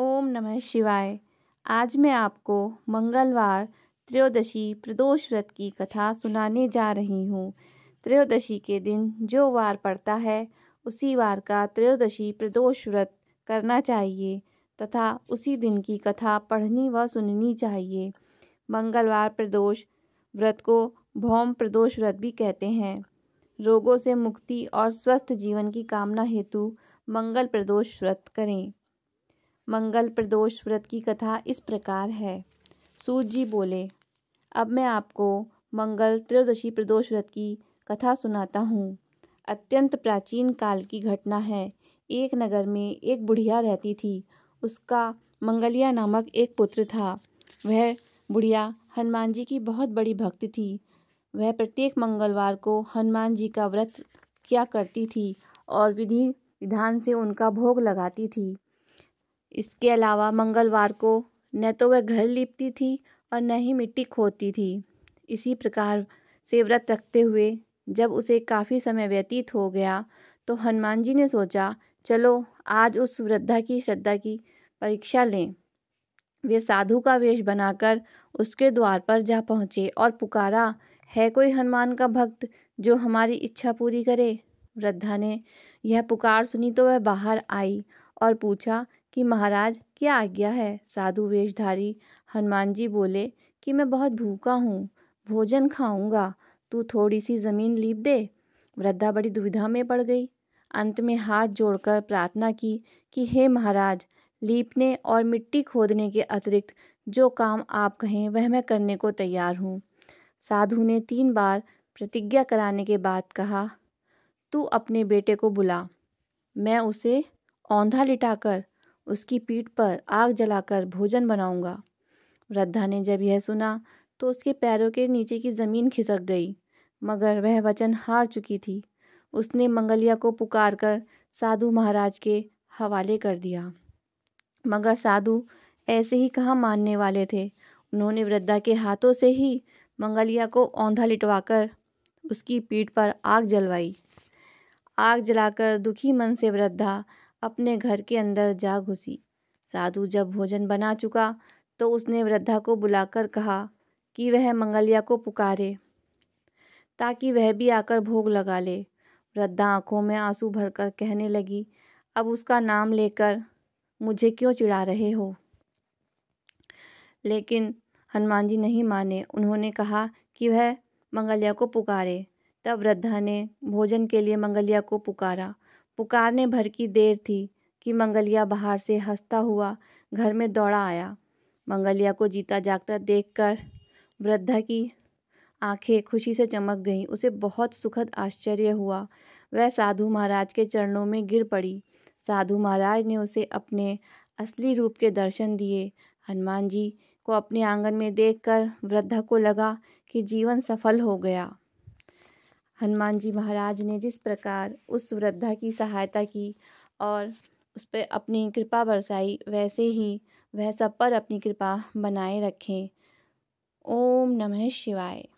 ओम नमः शिवाय आज मैं आपको मंगलवार त्रयोदशी प्रदोष व्रत की कथा सुनाने जा रही हूँ त्रयोदशी के दिन जो वार पड़ता है उसी वार का त्रयोदशी प्रदोष व्रत करना चाहिए तथा उसी दिन की कथा पढ़नी व सुननी चाहिए मंगलवार प्रदोष व्रत को भौम प्रदोष व्रत भी कहते हैं रोगों से मुक्ति और स्वस्थ जीवन की कामना हेतु मंगल प्रदोष व्रत करें मंगल प्रदोष व्रत की कथा इस प्रकार है सूर्य जी बोले अब मैं आपको मंगल त्रयोदशी प्रदोष व्रत की कथा सुनाता हूँ अत्यंत प्राचीन काल की घटना है एक नगर में एक बुढ़िया रहती थी उसका मंगलिया नामक एक पुत्र था वह बुढ़िया हनुमान जी की बहुत बड़ी भक्त थी वह प्रत्येक मंगलवार को हनुमान जी का व्रत किया करती थी और विधि विधान से उनका भोग लगाती थी इसके अलावा मंगलवार को न तो वह घर लीपती थी और न ही मिट्टी खोदती थी इसी प्रकार से व्रत रखते हुए जब उसे काफ़ी समय व्यतीत हो गया तो हनुमान जी ने सोचा चलो आज उस वृद्धा की श्रद्धा की परीक्षा लें वे साधु का वेश बनाकर उसके द्वार पर जा पहुँचे और पुकारा है कोई हनुमान का भक्त जो हमारी इच्छा पूरी करे वृद्धा ने यह पुकार सुनी तो वह बाहर आई और पूछा कि महाराज क्या आज्ञा है साधु वेशधारी हनुमान जी बोले कि मैं बहुत भूखा हूँ भोजन खाऊंगा तू थोड़ी सी ज़मीन लीप दे वृद्धा बड़ी दुविधा में पड़ गई अंत में हाथ जोड़कर प्रार्थना की कि हे महाराज लीपने और मिट्टी खोदने के अतिरिक्त जो काम आप कहें वह मैं करने को तैयार हूँ साधु ने तीन बार प्रतिज्ञा कराने के बाद कहा तू अपने बेटे को बुला मैं उसे औंधा लिटाकर उसकी पीठ पर आग जलाकर भोजन बनाऊंगा वृद्धा ने जब यह सुना तो उसके पैरों के नीचे की ज़मीन खिसक गई मगर वह वचन हार चुकी थी उसने मंगलिया को पुकार कर साधु महाराज के हवाले कर दिया मगर साधु ऐसे ही कहाँ मानने वाले थे उन्होंने वृद्धा के हाथों से ही मंगलिया को औंधा लिटवाकर उसकी पीठ पर आग जलवाई आग जलाकर दुखी मन से वृद्धा अपने घर के अंदर जा घुसी साधु जब भोजन बना चुका तो उसने वृद्धा को बुलाकर कहा कि वह मंगलिया को पुकारे ताकि वह भी आकर भोग लगा ले वृद्धा आंखों में आंसू भरकर कहने लगी अब उसका नाम लेकर मुझे क्यों चिढ़ा रहे हो लेकिन हनुमान जी नहीं माने उन्होंने कहा कि वह मंगलिया को पुकारे तब वृद्धा ने भोजन के लिए मंगलिया को पुकारा पुकारने भर की देर थी कि मंगलिया बाहर से हंसता हुआ घर में दौड़ा आया मंगलिया को जीता जागता देखकर वृद्धा की आंखें खुशी से चमक गईं उसे बहुत सुखद आश्चर्य हुआ वह साधु महाराज के चरणों में गिर पड़ी साधु महाराज ने उसे अपने असली रूप के दर्शन दिए हनुमान जी को अपने आंगन में देखकर वृद्धा को लगा कि जीवन सफल हो गया हनुमान जी महाराज ने जिस प्रकार उस वृद्धा की सहायता की और उस पर अपनी कृपा बरसाई वैसे ही वह सब पर अपनी कृपा बनाए रखें ओम नमः शिवाय